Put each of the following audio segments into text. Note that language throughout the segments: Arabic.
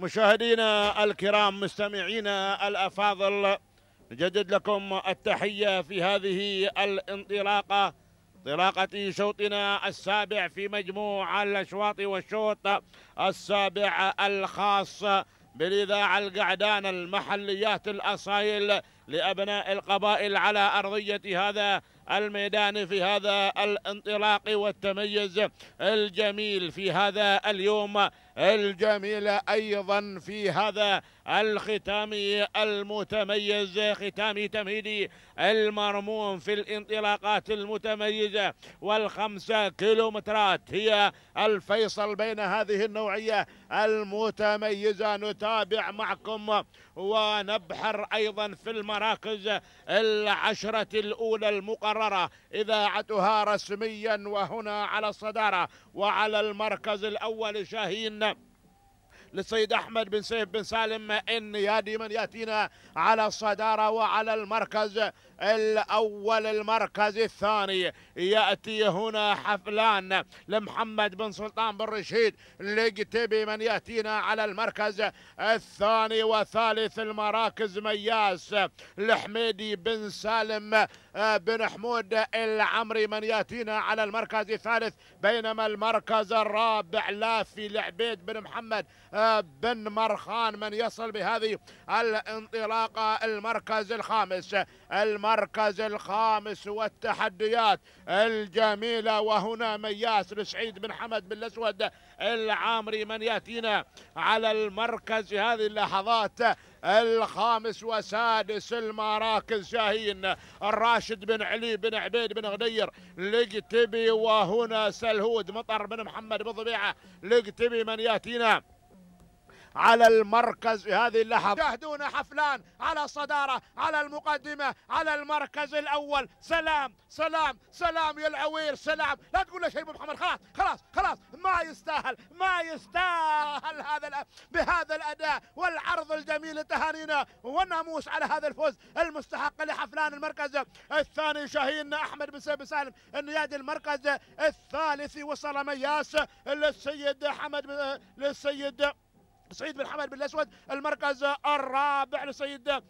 مشاهدينا الكرام مستمعينا الافاضل نجدد لكم التحيه في هذه الانطلاقه انطلاقه شوطنا السابع في مجموع الاشواط والشوط السابع الخاص بالاذاعه القعدان المحليات الاصايل لابناء القبائل على ارضيه هذا الميدان في هذا الانطلاق والتميز الجميل في هذا اليوم الجميل أيضا في هذا الختام المتميز ختام تمهيدي المرموم في الانطلاقات المتميزة والخمسة كيلومترات هي الفيصل بين هذه النوعية المتميزة نتابع معكم ونبحر أيضا في المراكز العشرة الأولى المقررة مكررة إذاعتها رسميا وهنا على الصدارة وعلى المركز الأول شاهين للسيد احمد بن سيف بن سالم النيادي من ياتينا على الصداره وعلى المركز الاول المركز الثاني ياتي هنا حفلان لمحمد بن سلطان بن رشيد لقتبي من ياتينا على المركز الثاني وثالث المراكز مياس لحميدي بن سالم بن حمود العمري من ياتينا على المركز الثالث بينما المركز الرابع لافي لعبيد بن محمد بن مرخان من يصل بهذه الانطلاقة المركز الخامس المركز الخامس والتحديات الجميلة وهنا مياس لسعيد بن حمد بن الأسود العامري من يأتينا على المركز هذه اللحظات الخامس وسادس المراكز شاهين الراشد بن علي بن عبيد بن غدير لقتبي وهنا سلهود مطر بن محمد بن ضبيعه لقتبي من ياتينا على المركز في هذه اللحظة تهدون حفلان على الصدارة على المقدمة على المركز الأول سلام سلام سلام يا العوير سلام لا تقول شيء شيء محمد خلاص خلاص خلاص ما يستاهل ما يستاهل هذا بهذا الأداء والعرض الجميل لتهانينا والناموس على هذا الفوز المستحق لحفلان المركز الثاني شاهين أحمد بن سيب سالم النيادي المركز الثالث وصل مياس للسيد حمد للسيد سعيد بن حمد بن الاسود المركز الرابع لسيد آه،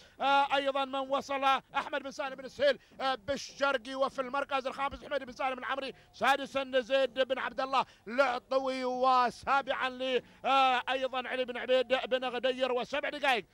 ايضا من وصل احمد بن سالم بن السهيل آه، بالشرقي وفي المركز الخامس حميد بن سالم العمري سادسا زيد بن عبد الله العطوي وسابعا ل آه، ايضا علي بن عبيد بن غدير وسبع دقائق